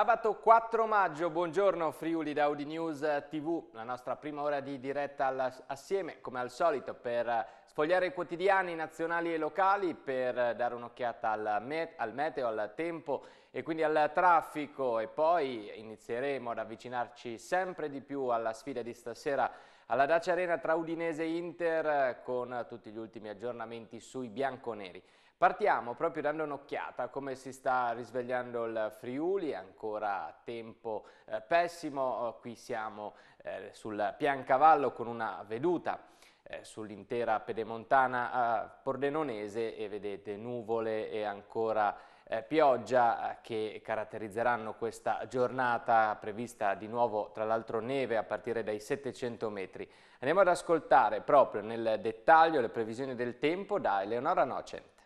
Sabato 4 maggio, buongiorno Friuli da Audi News eh, TV, la nostra prima ora di diretta assieme come al solito per eh, sfogliare i quotidiani nazionali e locali, per eh, dare un'occhiata al, met al meteo, al tempo e quindi al traffico e poi inizieremo ad avvicinarci sempre di più alla sfida di stasera alla Dacia Arena tra Udinese e Inter con tutti gli ultimi aggiornamenti sui bianconeri. Partiamo proprio dando un'occhiata a come si sta risvegliando il Friuli, ancora tempo eh, pessimo, eh, qui siamo eh, sul Piancavallo con una veduta eh, sull'intera pedemontana pordenonese e vedete nuvole e ancora eh, pioggia eh, che caratterizzeranno questa giornata prevista di nuovo tra l'altro neve a partire dai 700 metri. Andiamo ad ascoltare proprio nel dettaglio le previsioni del tempo da Eleonora Nocent.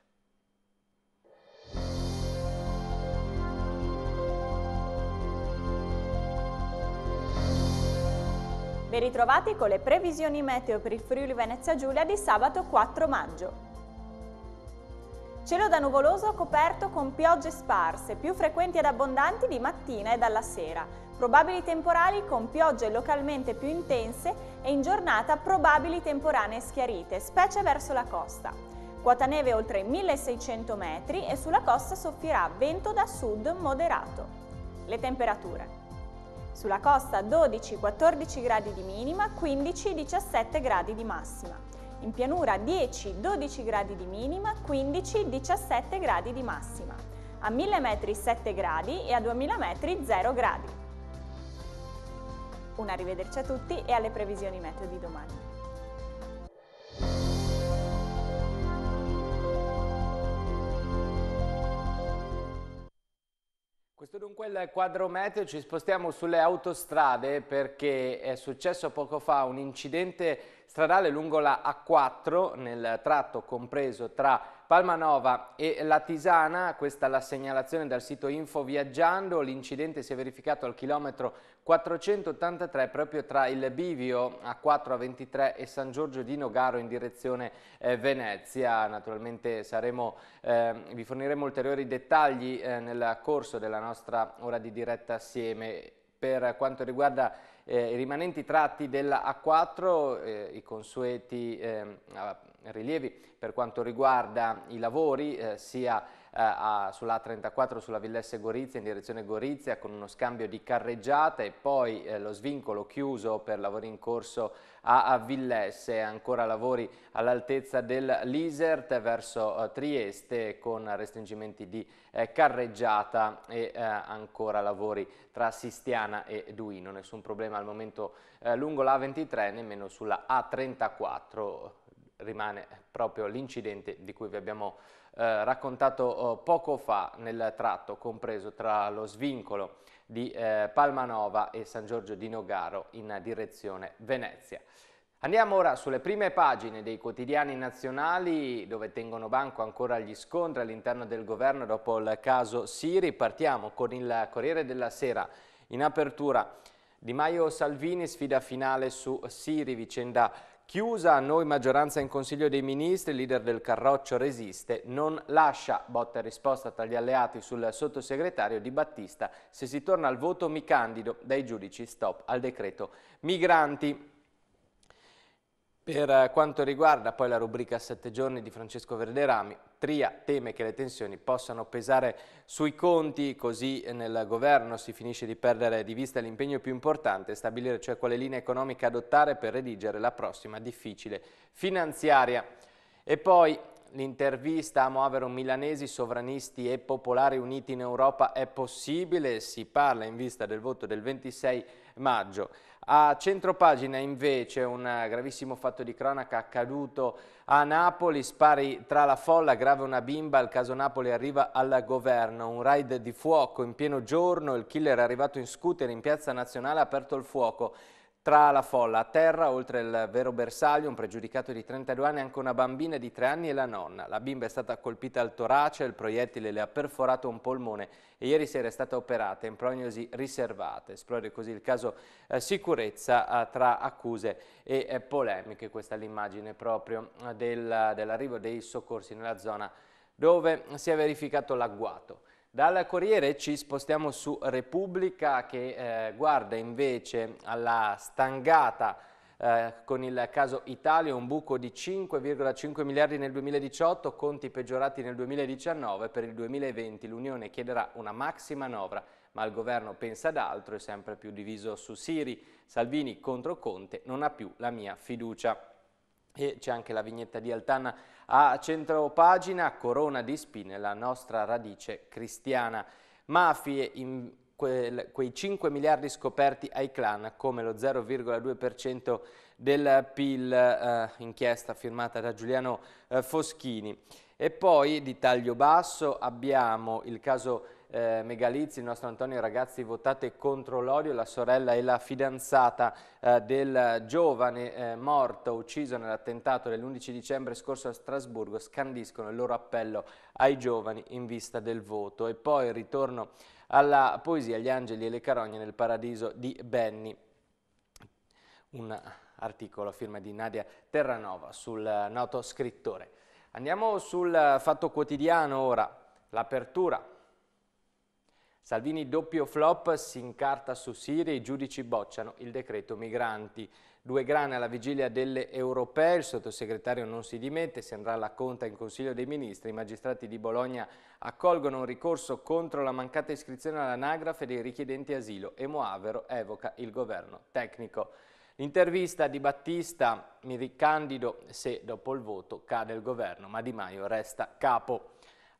Ben ritrovati con le previsioni meteo per il Friuli Venezia Giulia di sabato 4 maggio. Cielo da nuvoloso coperto con piogge sparse, più frequenti ed abbondanti di mattina e dalla sera. Probabili temporali con piogge localmente più intense e in giornata probabili temporanee schiarite, specie verso la costa. Quota neve oltre 1600 metri e sulla costa soffierà vento da sud moderato. Le temperature. Sulla costa 12-14 gradi di minima, 15-17 gradi di massima. In pianura 10-12 gradi di minima, 15-17 gradi di massima. A 1000 metri 7 gradi e a 2000 metri 0 gradi. Un arrivederci a tutti e alle previsioni meteo di domani. Questo dunque è il quadro meteo, ci spostiamo sulle autostrade perché è successo poco fa un incidente stradale lungo la A4 nel tratto compreso tra Palmanova e la Tisana, questa è la segnalazione dal sito Info Viaggiando, l'incidente si è verificato al chilometro 483 proprio tra il Bivio A4 A23 e San Giorgio di Nogaro in direzione eh, Venezia. Naturalmente saremo, eh, vi forniremo ulteriori dettagli eh, nel corso della nostra ora di diretta assieme. Per quanto riguarda eh, i rimanenti tratti della A4, eh, i consueti ehm, rilievi per quanto riguarda i lavori, eh, sia eh, a, sulla A34 sulla Villesse Gorizia in direzione Gorizia con uno scambio di carreggiata e poi eh, lo svincolo chiuso per lavori in corso a, a Villesse, ancora lavori all'altezza del Lisert verso eh, Trieste con restringimenti di eh, carreggiata e eh, ancora lavori tra Sistiana e Duino, nessun problema al momento eh, lungo la A23 nemmeno sulla A34 rimane proprio l'incidente di cui vi abbiamo parlato eh, raccontato eh, poco fa nel tratto compreso tra lo svincolo di eh, Palmanova e San Giorgio di Nogaro in direzione Venezia. Andiamo ora sulle prime pagine dei quotidiani nazionali dove tengono banco ancora gli scontri all'interno del governo dopo il caso Siri. Partiamo con il Corriere della Sera in apertura. Di Maio Salvini, sfida finale su Siri, vicenda Chiusa a noi maggioranza in Consiglio dei Ministri, il leader del Carroccio resiste, non lascia botta e risposta tra gli alleati sul sottosegretario Di Battista. Se si torna al voto mi candido, dai giudici stop al decreto migranti. Per eh, quanto riguarda poi la rubrica 7 giorni di Francesco Verderami, Tria teme che le tensioni possano pesare sui conti, così nel governo si finisce di perdere di vista l'impegno più importante, stabilire cioè quale linea economica adottare per redigere la prossima difficile finanziaria. E poi l'intervista a Moavero Milanesi, sovranisti e popolari uniti in Europa è possibile, si parla in vista del voto del 26 maggio. A centropagina invece un gravissimo fatto di cronaca accaduto a Napoli, spari tra la folla, grave una bimba, il caso Napoli arriva al governo, un raid di fuoco in pieno giorno, il killer è arrivato in scooter in piazza nazionale, ha aperto il fuoco, tra la folla a terra, oltre il vero bersaglio, un pregiudicato di 32 anni, anche una bambina di 3 anni e la nonna. La bimba è stata colpita al torace, il proiettile le ha perforato un polmone e ieri sera è stata operata in prognosi riservate. Esplode così il caso eh, sicurezza eh, tra accuse e eh, polemiche. Questa è l'immagine proprio eh, del, dell'arrivo dei soccorsi nella zona dove si è verificato l'agguato. Dal Corriere ci spostiamo su Repubblica che eh, guarda invece alla stangata eh, con il caso Italia, un buco di 5,5 miliardi nel 2018, conti peggiorati nel 2019, per il 2020 l'Unione chiederà una maxi manovra, ma il governo pensa ad altro, è sempre più diviso su Siri, Salvini contro Conte, non ha più la mia fiducia e c'è anche la vignetta di Altana a centro pagina, corona di spine, la nostra radice cristiana. Mafie in quel, quei 5 miliardi scoperti ai clan come lo 0,2% del PIL, eh, inchiesta firmata da Giuliano eh, Foschini. E poi di taglio basso abbiamo il caso eh, Megalizzi, il nostro Antonio, ragazzi votate contro l'odio, la sorella e la fidanzata eh, del giovane eh, morto ucciso nell'attentato dell'11 dicembre scorso a Strasburgo scandiscono il loro appello ai giovani in vista del voto e poi il ritorno alla poesia Gli angeli e le carogne nel paradiso di Benny. Un articolo a firma di Nadia Terranova sul noto scrittore. Andiamo sul Fatto Quotidiano ora, l'apertura Salvini doppio flop, si incarta su Siria, i giudici bocciano il decreto migranti. Due grane alla vigilia delle europee, il sottosegretario non si dimette, si andrà alla conta in Consiglio dei Ministri. I magistrati di Bologna accolgono un ricorso contro la mancata iscrizione all'anagrafe dei richiedenti asilo e Moavero evoca il governo tecnico. L'intervista di Battista, mi ricandido se dopo il voto cade il governo, ma Di Maio resta capo.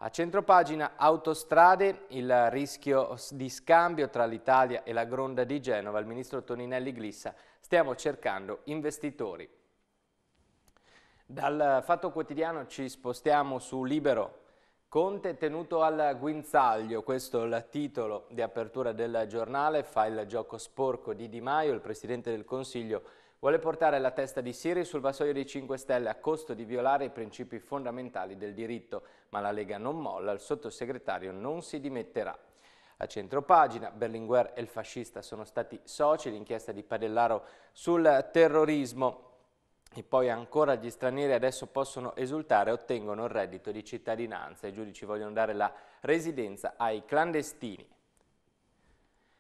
A centropagina autostrade il rischio di scambio tra l'Italia e la Gronda di Genova. Il ministro Toninelli Glissa stiamo cercando investitori. Dal Fatto Quotidiano ci spostiamo su Libero. Conte tenuto al guinzaglio, questo è il titolo di apertura del giornale, fa il gioco sporco di Di Maio, il Presidente del Consiglio Vuole portare la testa di Siri sul vassoio dei 5 Stelle a costo di violare i principi fondamentali del diritto, ma la Lega non molla, il sottosegretario non si dimetterà. A centropagina, Berlinguer e il fascista sono stati soci, l'inchiesta di Padellaro sul terrorismo. E poi ancora gli stranieri adesso possono esultare e ottengono il reddito di cittadinanza. I giudici vogliono dare la residenza ai clandestini.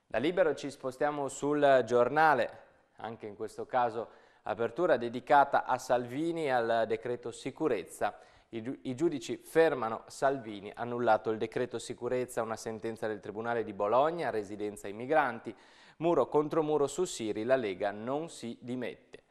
Da Libero ci spostiamo sul giornale anche in questo caso apertura dedicata a Salvini e al decreto sicurezza. I, I giudici fermano Salvini, annullato il decreto sicurezza, una sentenza del Tribunale di Bologna, residenza ai migranti, muro contro muro su Siri, la Lega non si dimette.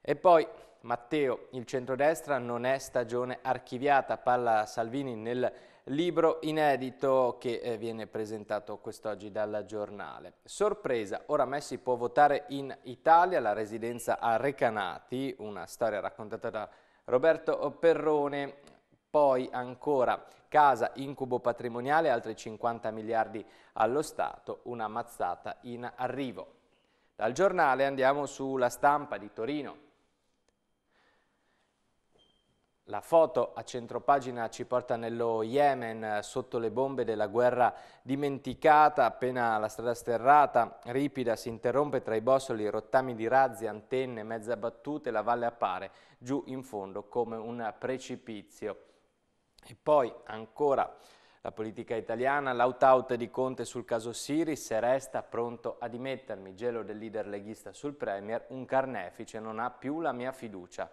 E poi Matteo, il centrodestra non è stagione archiviata, parla Salvini nel libro inedito che eh, viene presentato quest'oggi dal giornale. Sorpresa, ora Messi può votare in Italia, la residenza a Recanati, una storia raccontata da Roberto Perrone, poi ancora casa incubo patrimoniale, altri 50 miliardi allo Stato, una mazzata in arrivo. Dal giornale andiamo sulla stampa di Torino. La foto a centropagina ci porta nello Yemen eh, sotto le bombe della guerra dimenticata, appena la strada sterrata, ripida, si interrompe tra i bossoli, rottami di razzi, antenne, mezza abbattute, la valle appare giù in fondo come un precipizio. E poi ancora la politica italiana, l'out-out di Conte sul caso Siri, se resta pronto a dimettermi, gelo del leader leghista sul Premier, un carnefice non ha più la mia fiducia.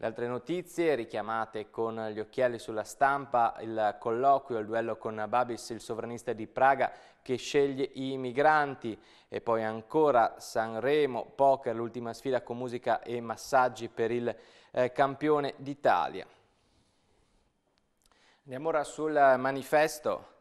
Le altre notizie richiamate con gli occhiali sulla stampa, il colloquio, il duello con Babis, il sovranista di Praga che sceglie i migranti e poi ancora Sanremo, poker, l'ultima sfida con musica e massaggi per il eh, campione d'Italia. Andiamo ora sul manifesto.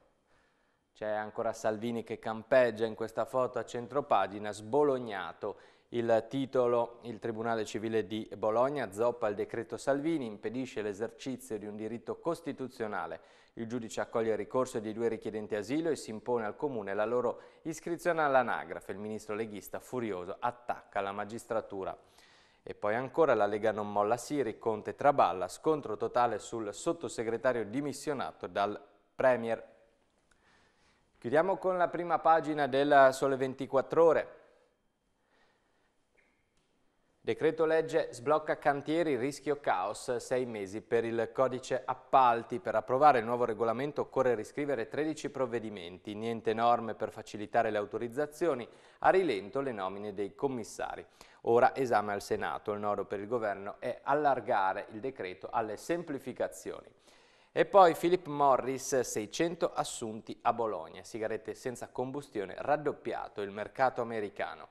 C'è ancora Salvini che campeggia in questa foto a centropagina, sbolognato il titolo, il Tribunale Civile di Bologna zoppa il decreto Salvini, impedisce l'esercizio di un diritto costituzionale. Il giudice accoglie il ricorso di due richiedenti asilo e si impone al Comune la loro iscrizione all'anagrafe. Il ministro leghista, furioso, attacca la magistratura. E poi ancora la Lega non molla Siri, Conte traballa, scontro totale sul sottosegretario dimissionato dal Premier. Chiudiamo con la prima pagina del Sole 24 Ore. Decreto legge sblocca cantieri, rischio caos, sei mesi per il codice appalti. Per approvare il nuovo regolamento occorre riscrivere 13 provvedimenti, niente norme per facilitare le autorizzazioni, a rilento le nomine dei commissari. Ora esame al Senato, il nodo per il governo è allargare il decreto alle semplificazioni. E poi Philip Morris, 600 assunti a Bologna, sigarette senza combustione, raddoppiato il mercato americano.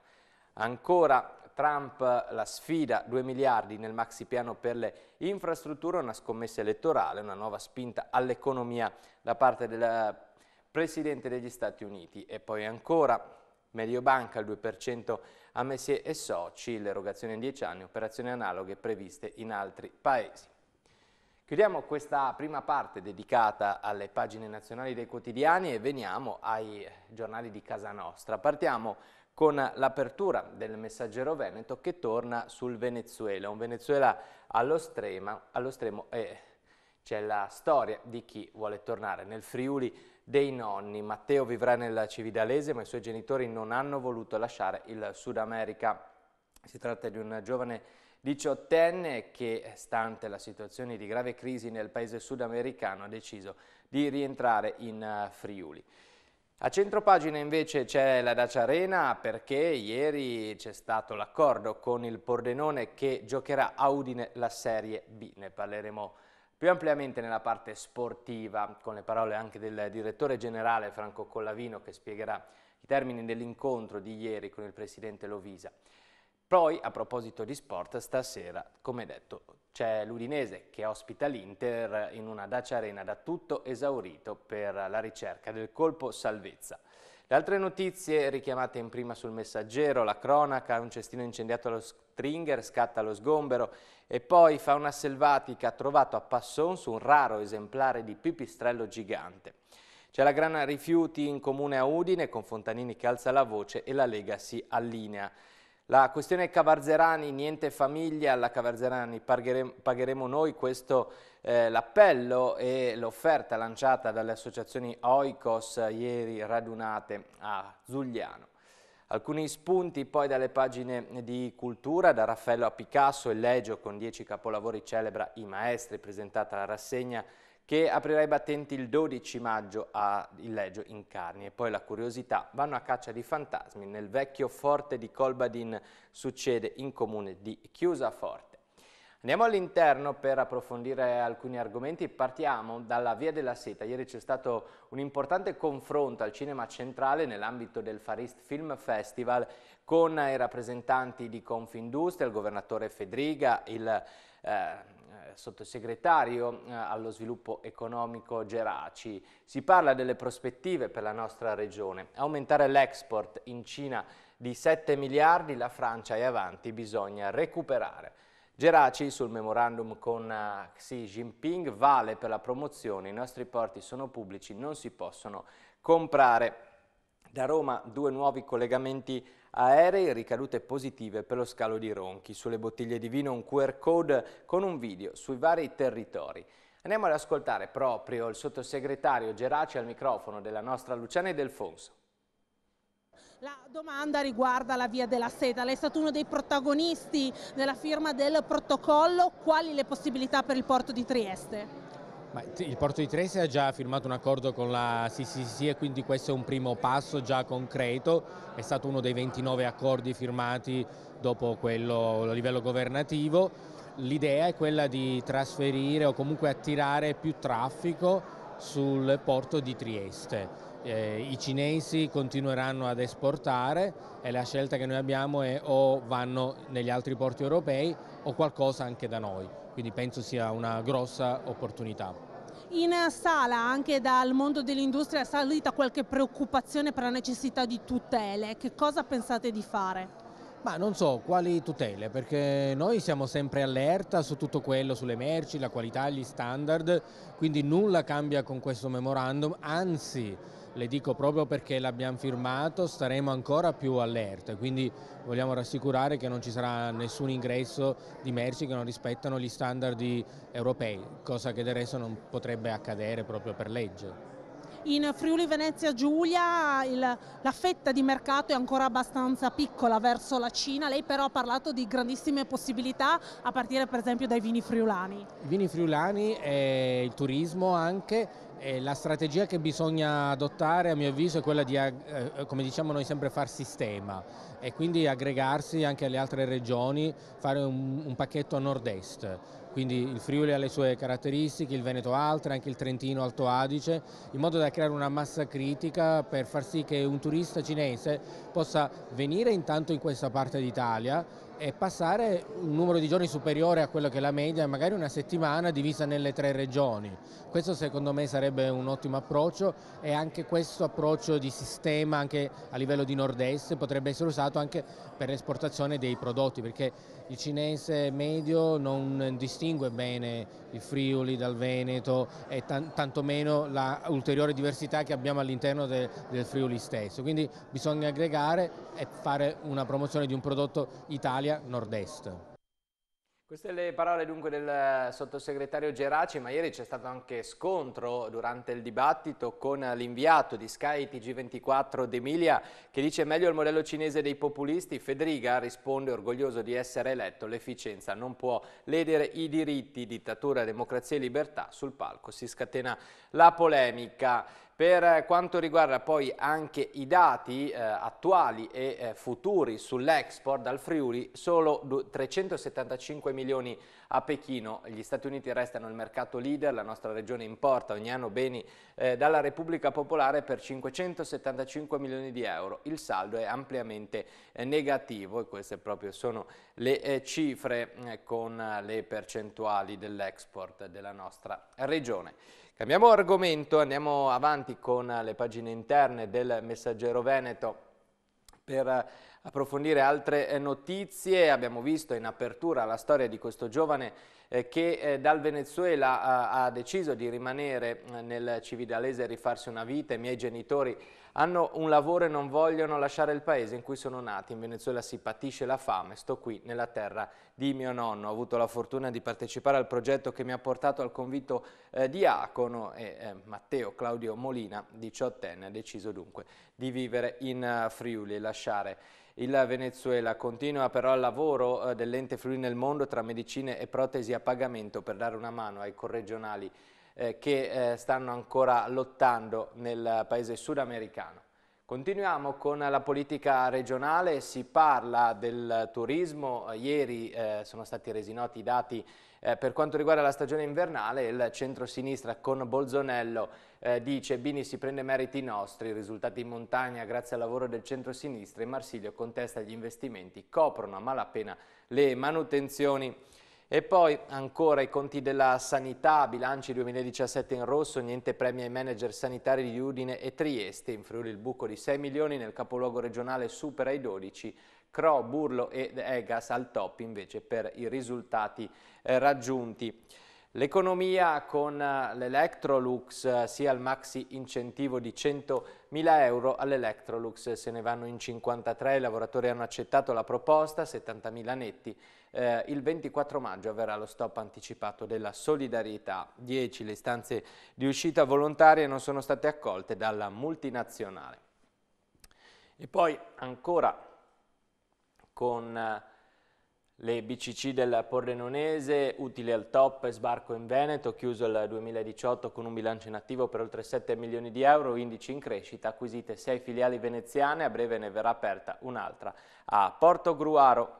Ancora Trump la sfida 2 miliardi nel maxi piano per le infrastrutture, una scommessa elettorale, una nuova spinta all'economia da parte del Presidente degli Stati Uniti e poi ancora Mediobanca il 2% a Messie e Soci, l'erogazione in 10 anni, operazioni analoghe previste in altri paesi. Chiudiamo questa prima parte dedicata alle pagine nazionali dei quotidiani e veniamo ai giornali di casa nostra. Partiamo con l'apertura del messaggero Veneto che torna sul Venezuela, un Venezuela allo, strema, allo stremo eh, c'è la storia di chi vuole tornare nel Friuli dei nonni. Matteo vivrà nel Cividalese ma i suoi genitori non hanno voluto lasciare il Sud America. Si tratta di un giovane diciottenne che, stante la situazione di grave crisi nel paese sudamericano, ha deciso di rientrare in eh, Friuli. A centropagina invece c'è la Dacia Arena perché ieri c'è stato l'accordo con il Pordenone che giocherà a Udine la Serie B. Ne parleremo più ampiamente nella parte sportiva con le parole anche del direttore generale Franco Collavino che spiegherà i termini dell'incontro di ieri con il presidente Lovisa. Poi a proposito di sport stasera, come detto, c'è l'Udinese che ospita l'Inter in una Dacia Arena da tutto esaurito per la ricerca del colpo salvezza. Le altre notizie richiamate in prima sul messaggero, la cronaca, un cestino incendiato allo stringer, scatta lo sgombero e poi fauna selvatica trovato a Passon su un raro esemplare di pipistrello gigante. C'è la grana rifiuti in comune a Udine con Fontanini che alza la voce e la Lega si allinea. La questione Cavarzerani, niente famiglia, alla Cavarzerani pagheremo, pagheremo noi, questo eh, l'appello e l'offerta lanciata dalle associazioni Oikos ieri radunate a Zugliano. Alcuni spunti poi dalle pagine di cultura, da Raffaello a Picasso, il Legio con dieci capolavori celebra i maestri, presentata la rassegna che aprirà i battenti il 12 maggio a Il Leggio in Carni. E poi la curiosità, vanno a caccia di fantasmi nel vecchio forte di Colbadin, succede in comune di Chiusaforte. Andiamo all'interno per approfondire alcuni argomenti, partiamo dalla Via della Seta. Ieri c'è stato un importante confronto al Cinema Centrale nell'ambito del Far East Film Festival con i rappresentanti di Confindustria, il governatore Fedriga, il... Eh, sottosegretario eh, allo sviluppo economico Geraci. Si parla delle prospettive per la nostra regione. Aumentare l'export in Cina di 7 miliardi, la Francia è avanti, bisogna recuperare. Geraci sul memorandum con uh, Xi Jinping vale per la promozione, i nostri porti sono pubblici, non si possono comprare. Da Roma due nuovi collegamenti aerei, ricadute positive per lo scalo di Ronchi. Sulle bottiglie di vino un QR code con un video sui vari territori. Andiamo ad ascoltare proprio il sottosegretario Geraci al microfono della nostra Luciana Delfonso. La domanda riguarda la via della seta. Lei è stato uno dei protagonisti della firma del protocollo. Quali le possibilità per il porto di Trieste? Ma il Porto di Trieste ha già firmato un accordo con la CCC e quindi questo è un primo passo già concreto, è stato uno dei 29 accordi firmati dopo quello a livello governativo. L'idea è quella di trasferire o comunque attirare più traffico sul porto di Trieste. Eh, I cinesi continueranno ad esportare e la scelta che noi abbiamo è o vanno negli altri porti europei o qualcosa anche da noi quindi penso sia una grossa opportunità. In sala anche dal mondo dell'industria è salita qualche preoccupazione per la necessità di tutele, che cosa pensate di fare? Ma non so quali tutele, perché noi siamo sempre allerta su tutto quello, sulle merci, la qualità, gli standard, quindi nulla cambia con questo memorandum, anzi le dico proprio perché l'abbiamo firmato, staremo ancora più allerte, quindi vogliamo rassicurare che non ci sarà nessun ingresso di merci che non rispettano gli standard europei, cosa che del resto non potrebbe accadere proprio per legge. In Friuli Venezia Giulia il, la fetta di mercato è ancora abbastanza piccola verso la Cina, lei però ha parlato di grandissime possibilità a partire per esempio dai vini friulani. I vini friulani e il turismo anche e eh, la strategia che bisogna adottare a mio avviso è quella di, eh, eh, come diciamo noi sempre, far sistema e quindi aggregarsi anche alle altre regioni, fare un, un pacchetto a nord-est. Quindi il Friuli ha le sue caratteristiche, il Veneto altre, anche il Trentino Alto Adige, in modo da creare una massa critica per far sì che un turista cinese possa venire intanto in questa parte d'Italia, e passare un numero di giorni superiore a quello che è la media, magari una settimana divisa nelle tre regioni. Questo secondo me sarebbe un ottimo approccio e anche questo approccio di sistema anche a livello di nord-est potrebbe essere usato anche per l'esportazione dei prodotti, perché il cinese medio non distingue bene il Friuli dal Veneto e tantomeno l'ulteriore diversità che abbiamo all'interno de del Friuli stesso. Quindi bisogna aggregare e fare una promozione di un prodotto Italia nord-est. Queste le parole dunque del sottosegretario Geraci, ma ieri c'è stato anche scontro durante il dibattito con l'inviato di Sky TG24 d'Emilia che dice meglio il modello cinese dei populisti. Federica risponde orgoglioso di essere eletto, l'efficienza non può ledere i diritti, dittatura, democrazia e libertà. Sul palco si scatena la polemica. Per quanto riguarda poi anche i dati eh, attuali e eh, futuri sull'export dal Friuli, solo 375 milioni a Pechino. Gli Stati Uniti restano il mercato leader, la nostra regione importa ogni anno beni eh, dalla Repubblica Popolare per 575 milioni di euro. Il saldo è ampiamente eh, negativo e queste proprio sono le eh, cifre eh, con le percentuali dell'export della nostra regione. Cambiamo argomento, andiamo avanti con le pagine interne del Messaggero Veneto per approfondire altre eh, notizie. Abbiamo visto in apertura la storia di questo giovane eh, che eh, dal Venezuela ha deciso di rimanere nel Cividalese e rifarsi una vita. I miei genitori hanno un lavoro e non vogliono lasciare il paese in cui sono nati. In Venezuela si patisce la fame, sto qui nella terra di mio nonno. Ho avuto la fortuna di partecipare al progetto che mi ha portato al convito eh, diacono e Matteo Claudio Molina, diciottenne, ha deciso dunque di vivere in Friuli e lasciare il Venezuela continua però il lavoro eh, dell'ente Friuli nel mondo tra medicine e protesi a pagamento per dare una mano ai corregionali eh, che eh, stanno ancora lottando nel paese sudamericano. Continuiamo con la politica regionale, si parla del turismo, ieri eh, sono stati resi noti i dati eh, per quanto riguarda la stagione invernale, il centro-sinistra con Bolzonello eh, dice Bini si prende meriti nostri, risultati in montagna grazie al lavoro del centro-sinistra e Marsilio contesta gli investimenti, coprono a malapena le manutenzioni. E poi ancora i conti della sanità, bilanci 2017 in rosso, niente premi ai manager sanitari di Udine e Trieste, in Friuli il buco di 6 milioni, nel capoluogo regionale supera i 12, Cro, Burlo ed Egas al top invece per i risultati eh, raggiunti. L'economia con eh, l'Electrolux, eh, sia il maxi incentivo di 100.000 euro, all'Electrolux se ne vanno in 53, i lavoratori hanno accettato la proposta, 70.000 netti. Eh, il 24 maggio avverrà lo stop anticipato della solidarietà, 10 le istanze di uscita volontarie non sono state accolte dalla multinazionale. E poi ancora con... Eh, le BCC del Pordenonese, utile al top, sbarco in Veneto, chiuso il 2018 con un bilancio inattivo per oltre 7 milioni di euro, indici in crescita, acquisite 6 filiali veneziane, a breve ne verrà aperta un'altra a Porto Gruaro.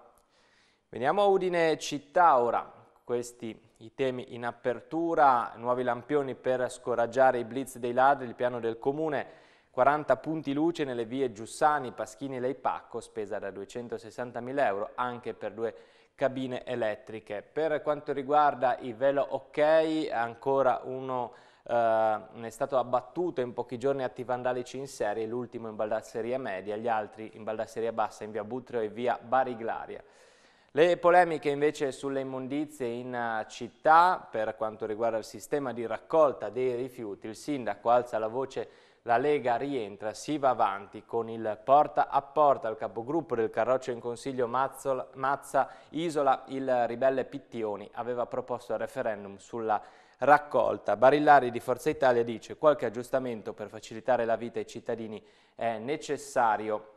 Veniamo a Udine città ora, questi i temi in apertura, nuovi lampioni per scoraggiare i blitz dei ladri, il piano del comune 40 punti luce nelle vie Giussani, Paschini e Leipacco, spesa da 260.000 euro anche per due cabine elettriche. Per quanto riguarda i velo ok, ancora uno eh, è stato abbattuto in pochi giorni atti vandalici in serie, l'ultimo in Baldasseria Media, gli altri in Baldasseria Bassa, in via Butreo e via Bariglaria. Le polemiche invece sulle immondizie in eh, città per quanto riguarda il sistema di raccolta dei rifiuti, il sindaco alza la voce la Lega rientra, si va avanti con il porta a porta. al capogruppo del Carroccio in Consiglio Mazzola, Mazza Isola, il ribelle Pittioni, aveva proposto il referendum sulla raccolta. Barillari di Forza Italia dice qualche aggiustamento per facilitare la vita ai cittadini è necessario.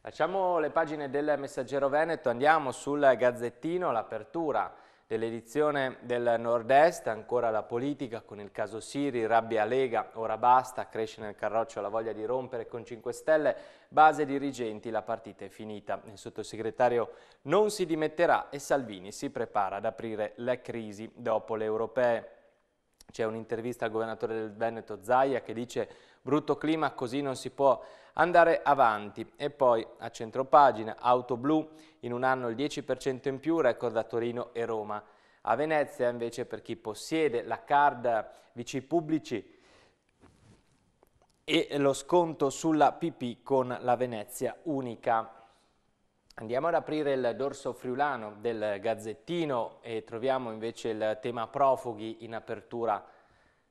Lasciamo le pagine del Messaggero Veneto, andiamo sul Gazzettino, l'apertura dell'edizione del nord-est ancora la politica con il caso Siri, rabbia Lega, ora basta, cresce nel carroccio la voglia di rompere con 5 Stelle, base dirigenti, la partita è finita. Il sottosegretario non si dimetterà e Salvini si prepara ad aprire la crisi dopo le europee. C'è un'intervista al governatore del Veneto Zaia che dice brutto clima così non si può andare avanti. E poi a centropagina, auto blu, in un anno il 10% in più, record a Torino e Roma. A Venezia invece per chi possiede la card vici pubblici e lo sconto sulla PP con la Venezia unica. Andiamo ad aprire il dorso friulano del Gazzettino e troviamo invece il tema profughi in apertura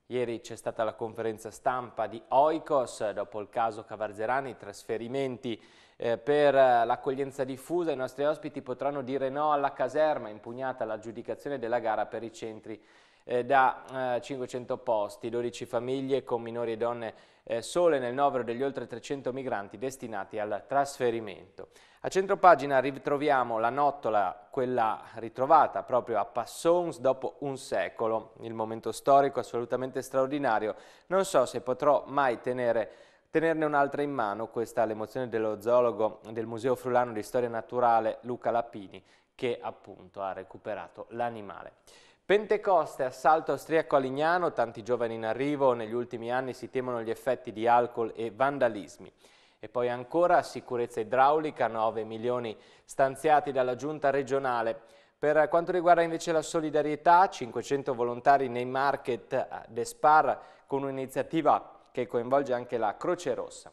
Ieri c'è stata la conferenza stampa di Oikos dopo il caso Cavarzerani, i trasferimenti eh, per eh, l'accoglienza diffusa. I nostri ospiti potranno dire no alla caserma impugnata all'aggiudicazione della gara per i centri eh, da eh, 500 posti. 12 famiglie con minori e donne eh, sole nel novero degli oltre 300 migranti destinati al trasferimento. A centropagina ritroviamo la nottola, quella ritrovata proprio a Passons dopo un secolo, il momento storico assolutamente straordinario. Non so se potrò mai tenere tenerne un'altra in mano, questa è l'emozione dello zoologo del Museo Frulano di Storia Naturale Luca Lapini che appunto ha recuperato l'animale. Pentecoste, assalto austriaco a Lignano, tanti giovani in arrivo, negli ultimi anni si temono gli effetti di alcol e vandalismi. E poi ancora sicurezza idraulica, 9 milioni stanziati dalla giunta regionale. Per quanto riguarda invece la solidarietà, 500 volontari nei market Despar con un'iniziativa che coinvolge anche la Croce Rossa.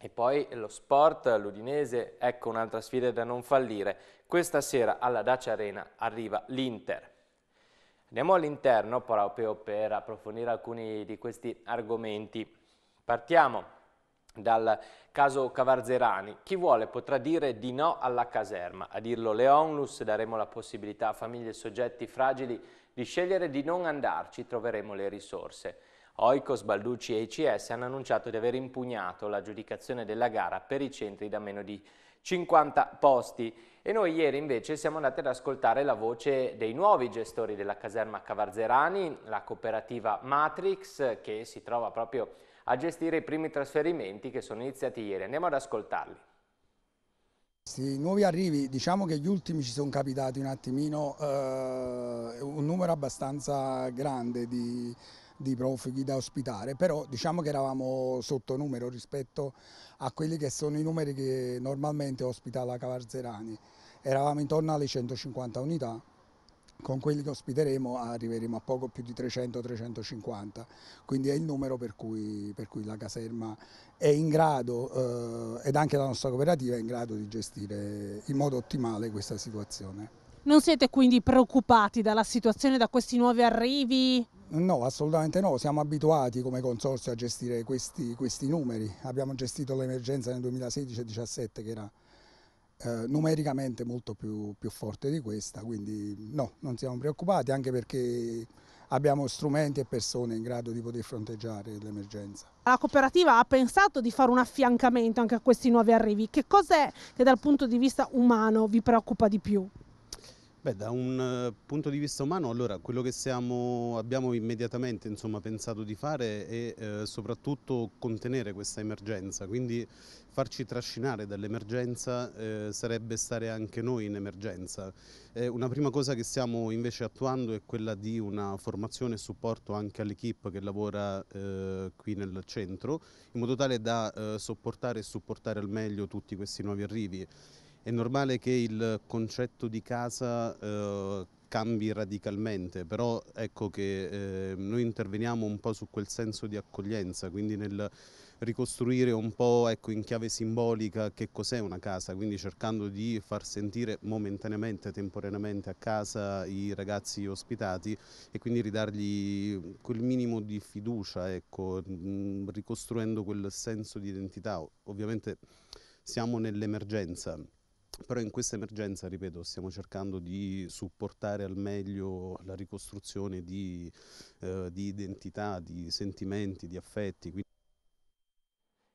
E poi lo sport, l'Udinese, ecco un'altra sfida da non fallire. Questa sera alla Dacia Arena arriva l'Inter. Andiamo all'interno proprio per approfondire alcuni di questi argomenti. Partiamo dal caso Cavarzerani. Chi vuole potrà dire di no alla caserma. A dirlo le ONLUS daremo la possibilità a famiglie e soggetti fragili di scegliere di non andarci, troveremo le risorse. Oikos, Balducci e ICS hanno annunciato di aver impugnato la giudicazione della gara per i centri da meno di 50 posti. E noi ieri invece siamo andati ad ascoltare la voce dei nuovi gestori della caserma Cavarzerani, la cooperativa Matrix, che si trova proprio a gestire i primi trasferimenti che sono iniziati ieri. Andiamo ad ascoltarli. Questi nuovi arrivi, diciamo che gli ultimi ci sono capitati un attimino, eh, un numero abbastanza grande di, di profughi da ospitare, però diciamo che eravamo sotto numero rispetto a quelli che sono i numeri che normalmente ospita la Cavarzerani. Eravamo intorno alle 150 unità, con quelli che ospiteremo arriveremo a poco più di 300-350, quindi è il numero per cui, per cui, la caserma è in grado eh, ed anche la nostra cooperativa è in grado di gestire in modo ottimale questa situazione. Non siete quindi preoccupati dalla situazione, da questi nuovi arrivi? No, assolutamente no, siamo abituati come consorzio a gestire questi, questi numeri. Abbiamo gestito l'emergenza nel 2016 2017 che era eh, numericamente molto più, più forte di questa, quindi no, non siamo preoccupati anche perché abbiamo strumenti e persone in grado di poter fronteggiare l'emergenza. La cooperativa ha pensato di fare un affiancamento anche a questi nuovi arrivi. Che cos'è che dal punto di vista umano vi preoccupa di più? Beh, da un eh, punto di vista umano, allora quello che siamo- abbiamo immediatamente insomma, pensato di fare è eh, soprattutto contenere questa emergenza, quindi farci trascinare dall'emergenza eh, sarebbe stare anche noi in emergenza. Eh, una prima cosa che stiamo invece attuando è quella di una formazione e supporto anche all'equipe che lavora eh, qui nel centro, in modo tale da eh, sopportare e supportare al meglio tutti questi nuovi arrivi. È normale che il concetto di casa eh, cambi radicalmente, però ecco che eh, noi interveniamo un po' su quel senso di accoglienza, quindi nel ricostruire un po' ecco, in chiave simbolica che cos'è una casa, quindi cercando di far sentire momentaneamente, temporaneamente a casa i ragazzi ospitati e quindi ridargli quel minimo di fiducia, ecco, mm, ricostruendo quel senso di identità. Ovviamente siamo nell'emergenza però in questa emergenza, ripeto, stiamo cercando di supportare al meglio la ricostruzione di, eh, di identità, di sentimenti, di affetti. Quindi...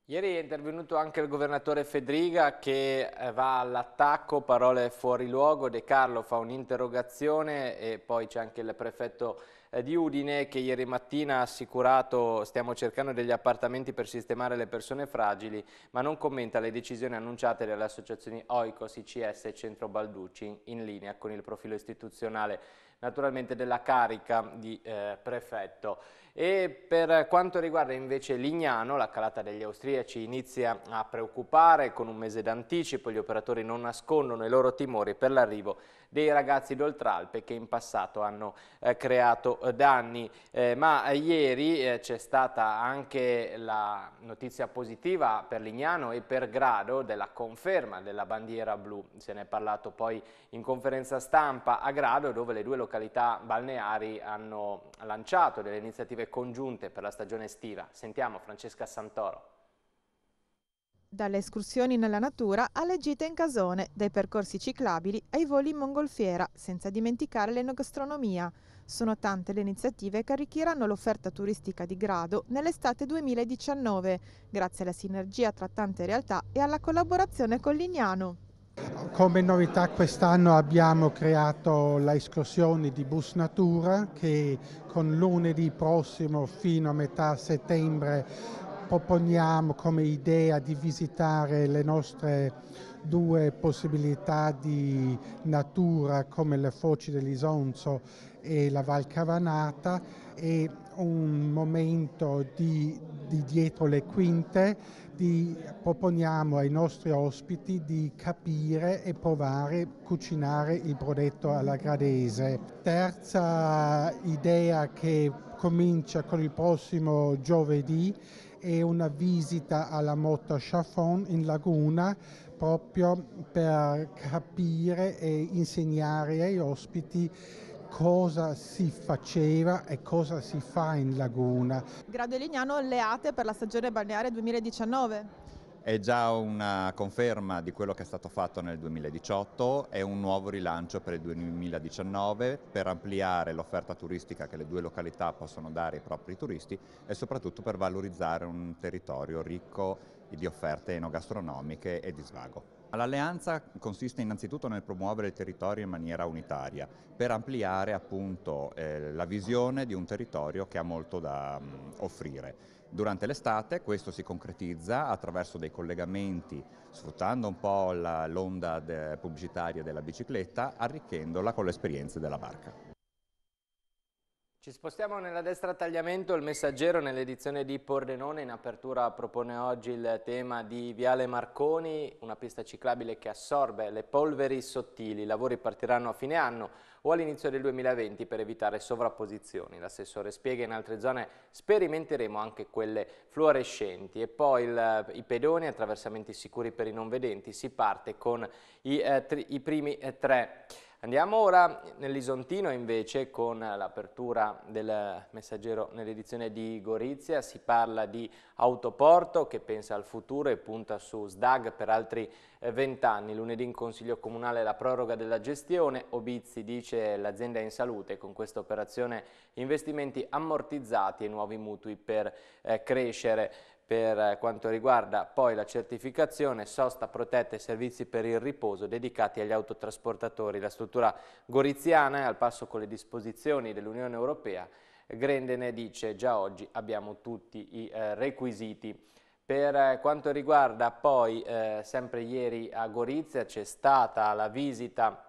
Ieri è intervenuto anche il governatore Fedriga che eh, va all'attacco, parole fuori luogo, De Carlo fa un'interrogazione e poi c'è anche il prefetto eh, di Udine che ieri mattina ha assicurato stiamo cercando degli appartamenti per sistemare le persone fragili, ma non commenta le decisioni annunciate dalle associazioni Oicos, ICS e Centro Balducci in linea con il profilo istituzionale naturalmente della carica di eh, prefetto. E per quanto riguarda invece Lignano, la calata degli austriaci inizia a preoccupare con un mese d'anticipo, gli operatori non nascondono i loro timori per l'arrivo dei ragazzi d'Oltralpe che in passato hanno eh, creato eh, danni. Eh, ma eh, ieri eh, c'è stata anche la notizia positiva per Lignano e per Grado della conferma della bandiera blu. Se ne è parlato poi in conferenza stampa a Grado dove le due località balneari hanno lanciato delle iniziative congiunte per la stagione estiva. Sentiamo Francesca Santoro dalle escursioni nella natura alle gite in casone, dai percorsi ciclabili ai voli in mongolfiera, senza dimenticare l'enogastronomia. Sono tante le iniziative che arricchiranno l'offerta turistica di grado nell'estate 2019, grazie alla sinergia tra tante realtà e alla collaborazione con Lignano. Come novità quest'anno abbiamo creato la escursione di Bus Natura che con lunedì prossimo fino a metà settembre proponiamo come idea di visitare le nostre due possibilità di natura come le foci dell'Isonzo e la Val Cavanata e un momento di, di dietro le quinte di, proponiamo ai nostri ospiti di capire e provare a cucinare il brodetto alla gradese. Terza idea che comincia con il prossimo giovedì e una visita alla moto Chaffon in Laguna proprio per capire e insegnare agli ospiti cosa si faceva e cosa si fa in Laguna. Grado Lignano alleate per la stagione balneare 2019. È già una conferma di quello che è stato fatto nel 2018, è un nuovo rilancio per il 2019 per ampliare l'offerta turistica che le due località possono dare ai propri turisti e soprattutto per valorizzare un territorio ricco di offerte enogastronomiche e di svago. L'alleanza consiste innanzitutto nel promuovere il territorio in maniera unitaria per ampliare appunto, eh, la visione di un territorio che ha molto da mh, mm, offrire. Durante l'estate questo si concretizza attraverso dei collegamenti, sfruttando un po' l'onda de pubblicitaria della bicicletta, arricchendola con le esperienze della barca. Ci spostiamo nella destra tagliamento, il messaggero nell'edizione di Pordenone in apertura propone oggi il tema di Viale Marconi, una pista ciclabile che assorbe le polveri sottili, i lavori partiranno a fine anno o all'inizio del 2020 per evitare sovrapposizioni. L'assessore spiega in altre zone sperimenteremo anche quelle fluorescenti e poi il, i pedoni, attraversamenti sicuri per i non vedenti, si parte con i, eh, tri, i primi eh, tre. Andiamo ora nell'Isontino invece con l'apertura del messaggero nell'edizione di Gorizia, si parla di autoporto che pensa al futuro e punta su SDAG per altri eh, vent'anni. Lunedì in Consiglio Comunale la proroga della gestione, Obizzi dice l'azienda è in salute, con questa operazione investimenti ammortizzati e nuovi mutui per eh, crescere per eh, quanto riguarda poi la certificazione sosta protetta e servizi per il riposo dedicati agli autotrasportatori. La struttura goriziana è al passo con le disposizioni dell'Unione Europea. Grendene dice già oggi abbiamo tutti i eh, requisiti. Per eh, quanto riguarda poi, eh, sempre ieri a Gorizia c'è stata la visita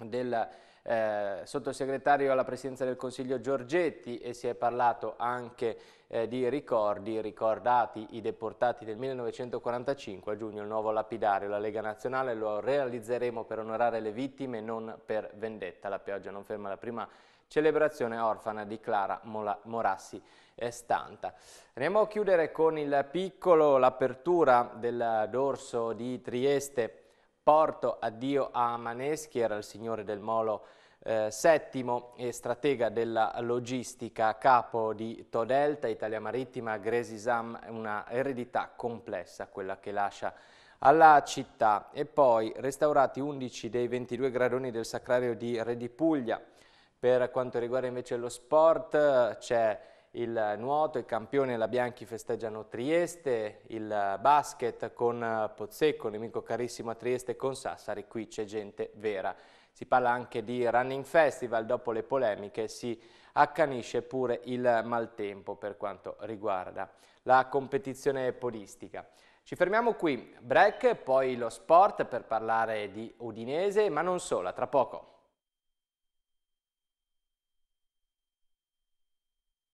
del eh, sottosegretario alla presidenza del Consiglio Giorgetti e si è parlato anche di eh, di ricordi, ricordati i deportati del 1945. A giugno il nuovo lapidario, la Lega Nazionale, lo realizzeremo per onorare le vittime, non per vendetta. La pioggia non ferma la prima celebrazione orfana di Clara Morassi Stanta. Andiamo a chiudere con il piccolo, l'apertura del dorso di Trieste, Porto addio a Maneschi, era il signore del molo eh, settimo e stratega della logistica, capo di Todelta, Italia Marittima, Gresisam, una eredità complessa quella che lascia alla città e poi restaurati 11 dei 22 gradoni del Sacrario di Re di Puglia. Per quanto riguarda invece lo sport c'è il nuoto, il campione la Bianchi festeggiano Trieste, il basket con Pozzecco, nemico carissimo a Trieste con Sassari, qui c'è gente vera. Si parla anche di Running Festival, dopo le polemiche si accanisce pure il maltempo per quanto riguarda la competizione podistica. Ci fermiamo qui, break, poi lo sport per parlare di Udinese, ma non solo, tra poco.